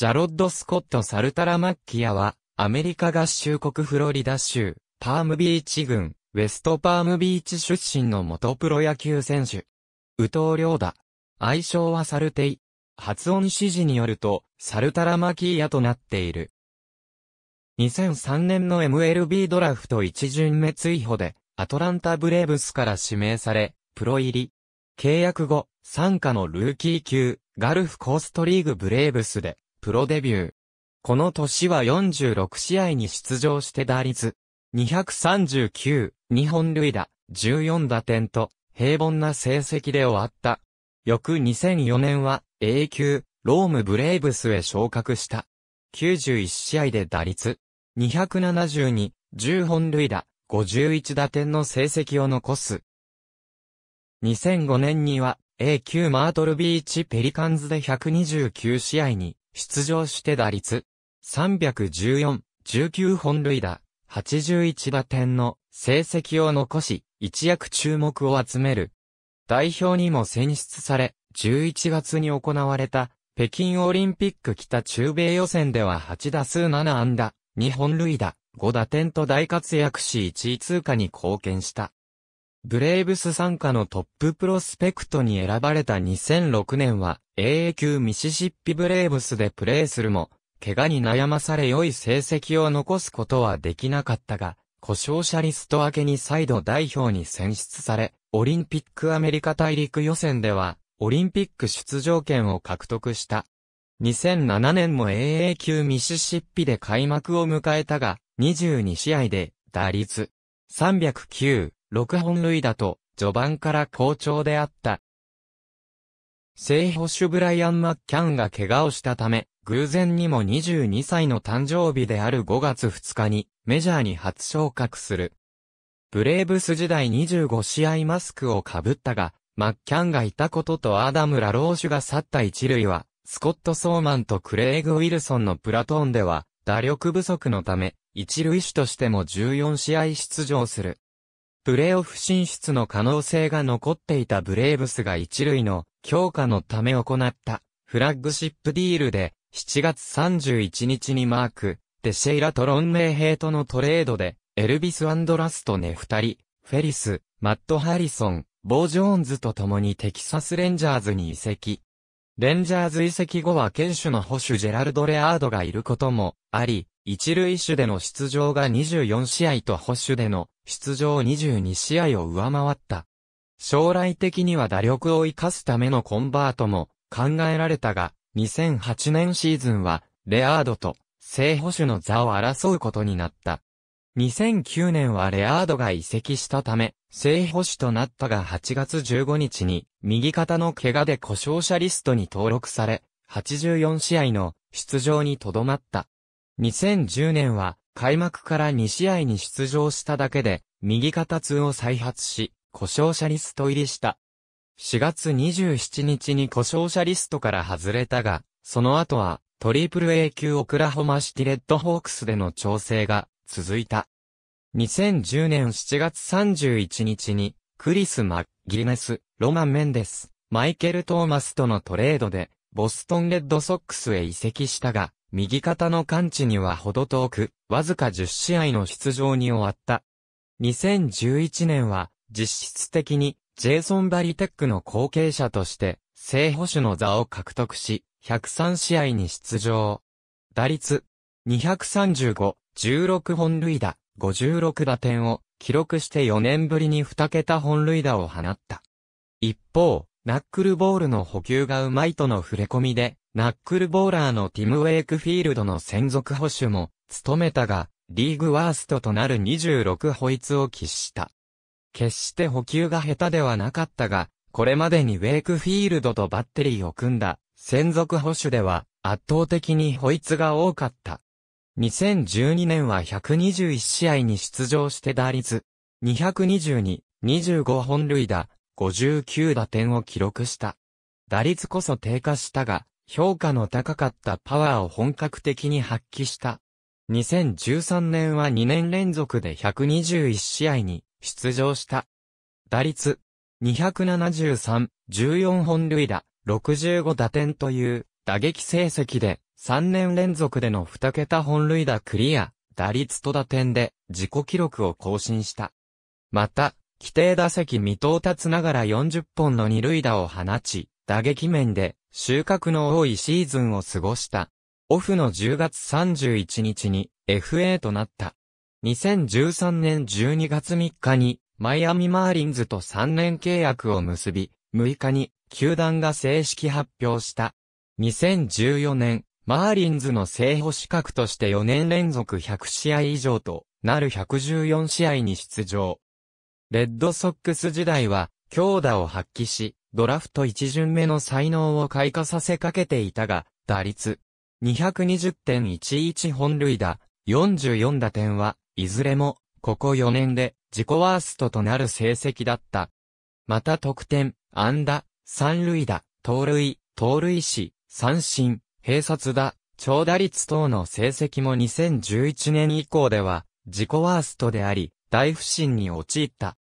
ジャロッド・スコット・サルタラマッキアは、アメリカ合衆国フロリダ州、パームビーチ郡、ウェストパームビーチ出身の元プロ野球選手。宇藤良だ。愛称はサルテイ。発音指示によると、サルタラマキーヤとなっている。2003年の MLB ドラフト1巡目追放で、アトランタブレーブスから指名され、プロ入り。契約後、参加のルーキー級、ガルフコーストリーグブレーブスで、プロデビュー。この年は46試合に出場して打率239、2本塁打、14打点と平凡な成績で終わった。翌2004年は A 級ロームブレイブスへ昇格した。91試合で打率272、10本塁打、51打点の成績を残す。2005年には A 級マートルビーチペリカンズで129試合に出場して打率、314、19本塁打、81打点の成績を残し、一躍注目を集める。代表にも選出され、11月に行われた北京オリンピック北中米予選では8打数7安打、2本塁打、5打点と大活躍し1位通過に貢献した。ブレーブス参加のトッププロスペクトに選ばれた2006年は AA 級ミシシッピブレーブスでプレーするも、怪我に悩まされ良い成績を残すことはできなかったが、故障者リスト明けに再度代表に選出され、オリンピックアメリカ大陸予選では、オリンピック出場権を獲得した。2007年も AA 級ミシシッピで開幕を迎えたが、22試合で、打率309、6本塁打と、序盤から好調であった。正捕手ブライアン・マッキャンが怪我をしたため、偶然にも22歳の誕生日である5月2日に、メジャーに初昇格する。ブレーブス時代25試合マスクをかぶったが、マッキャンがいたこととアダム・ラローシュが去った一塁は、スコット・ソーマンとクレイグ・ウィルソンのプラトーンでは、打力不足のため、一塁手としても14試合出場する。プレーオフ進出の可能性が残っていたブレーブスが一塁の強化のため行ったフラッグシップディールで7月31日にマーク、デシェイラとロンメイヘイトのトレードでエルビス・アンドラストネ二人、フェリス、マット・ハリソン、ボー・ジョーンズと共にテキサス・レンジャーズに移籍。レンジャーズ移籍後は剣手の保守ジェラルド・レアードがいることもあり、一塁手での出場が24試合と保守での出場22試合を上回った。将来的には打力を活かすためのコンバートも考えられたが、2008年シーズンは、レアードと正捕手の座を争うことになった。2009年はレアードが移籍したため、正捕手となったが8月15日に、右肩の怪我で故障者リストに登録され、84試合の出場にとどまった。2010年は、開幕から2試合に出場しただけで、右肩痛を再発し、故障者リスト入りした。4月27日に故障者リストから外れたが、その後は、トリプル A 級オクラホマシティレッドホークスでの調整が続いた。2010年7月31日に、クリス・マッギネス、ロマン・メンデス、マイケル・トーマスとのトレードで、ボストンレッドソックスへ移籍したが、右肩の感知にはほど遠く、わずか10試合の出場に終わった。2011年は、実質的に、ジェイソン・バリテックの後継者として、正捕手の座を獲得し、103試合に出場。打率、235、16本塁打、56打点を、記録して4年ぶりに2桁本塁打を放った。一方、ナックルボールの補給がうまいとの触れ込みで、ナックルボーラーのティム・ウェイクフィールドの専属保守も、務めたが、リーグワーストとなる26ホイツを喫した。決して補給が下手ではなかったが、これまでにウェイクフィールドとバッテリーを組んだ、専属保守では、圧倒的にホイツが多かった。2012年は121試合に出場して打率、222、25本塁打、59打点を記録した。打率こそ低下したが、評価の高かったパワーを本格的に発揮した。2013年は2年連続で121試合に出場した。打率273、14本塁打、65打点という打撃成績で3年連続での2桁本塁打クリア、打率と打点で自己記録を更新した。また、規定打席未到達ながら40本の二塁打を放ち、打撃面で収穫の多いシーズンを過ごした。オフの10月31日に FA となった。2013年12月3日にマイアミマーリンズと3年契約を結び、6日に球団が正式発表した。2014年、マーリンズの正捕資格として4年連続100試合以上となる114試合に出場。レッドソックス時代は強打を発揮し、ドラフト一巡目の才能を開花させかけていたが、打率220.11本塁打、44打点は、いずれも、ここ4年で自己ワーストとなる成績だった。また得点、安打、三塁打、盗塁、盗塁死、三振、併殺打、長打率等の成績も2011年以降では、自己ワーストであり、大不振に陥った。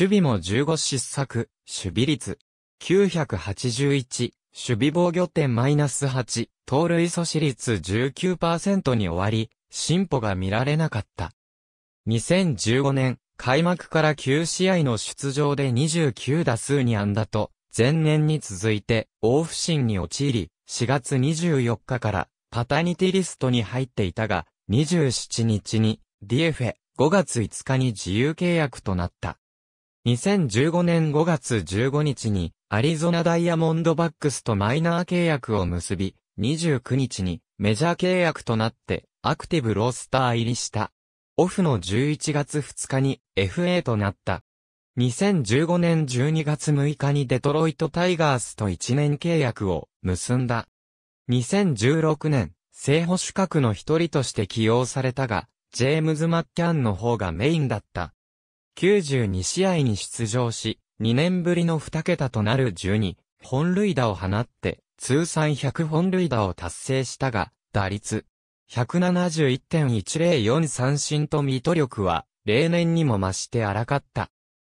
守備も15失策、守備率981、守備防御点マイナス8、盗塁阻止率19%に終わり、進歩が見られなかった。2015年、開幕から9試合の出場で29打数に安打と、前年に続いて、大不振に陥り、4月24日から、パタニティリストに入っていたが、27日に、ディエフェ5月5日に自由契約となった。2015年5月15日に、アリゾナダイヤモンドバックスとマイナー契約を結び、29日にメジャー契約となって、アクティブロースター入りした。オフの11月2日に FA となった。2015年12月6日にデトロイトタイガースと1年契約を結んだ。2016年、正捕手格の一人として起用されたが、ジェームズ・マッキャンの方がメインだった。92試合に出場し、2年ぶりの2桁となる12本塁打を放って、通算100本塁打を達成したが、打率171.104三振とミート力は、例年にも増して荒かった。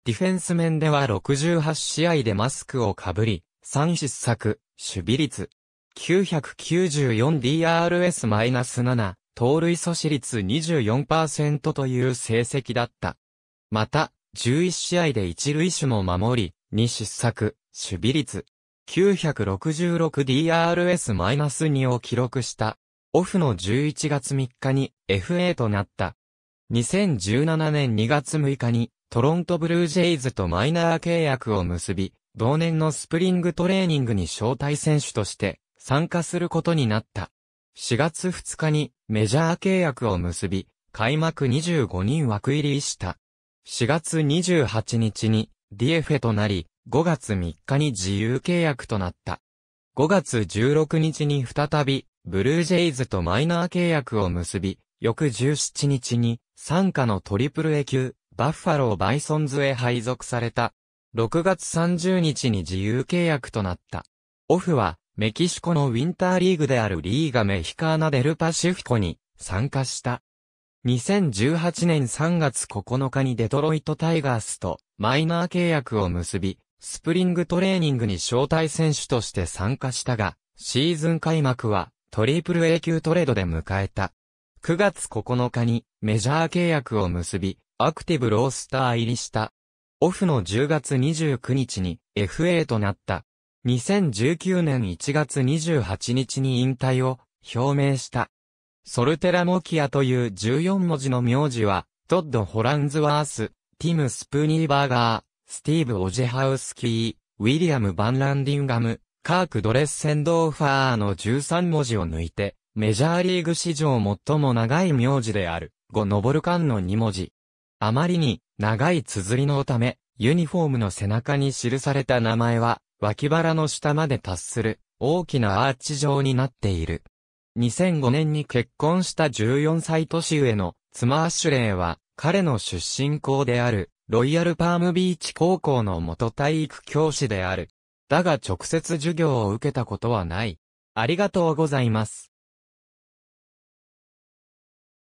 ディフェンス面では68試合でマスクをかぶり、3失策、守備率 994DRS-7、盗塁阻止率24%という成績だった。また、11試合で一塁手も守り、2失策、守備率、966DRS-2 を記録した。オフの11月3日に FA となった。2017年2月6日にトロントブルージェイズとマイナー契約を結び、同年のスプリングトレーニングに招待選手として参加することになった。4月2日にメジャー契約を結び、開幕25人枠入りした。4月28日に d f ェとなり、5月3日に自由契約となった。5月16日に再び、ブルージェイズとマイナー契約を結び、翌17日に、参加のトリプル A 級、バッファロー・バイソンズへ配属された。6月30日に自由契約となった。オフは、メキシコのウィンターリーグであるリーガ・メヒカーナ・デル・パシフィコに参加した。2018年3月9日にデトロイトタイガースとマイナー契約を結び、スプリングトレーニングに招待選手として参加したが、シーズン開幕はトリプル A 級トレードで迎えた。9月9日にメジャー契約を結び、アクティブロースター入りした。オフの10月29日に FA となった。2019年1月28日に引退を表明した。ソルテラモキアという14文字の名字は、トッド・ホランズワース、ティム・スプーニーバーガー、スティーブ・オジェハウスキー、ウィリアム・バンランディンガム、カーク・ドレッセンドーファーの13文字を抜いて、メジャーリーグ史上最も長い名字である、ゴ・ノボルカンの2文字。あまりに、長い綴りのため、ユニフォームの背中に記された名前は、脇腹の下まで達する、大きなアーチ状になっている。2005年に結婚した14歳年上の妻アッシュレイは、彼の出身校である、ロイヤルパームビーチ高校の元体育教師である。だが直接授業を受けたことはない。ありがとうございます。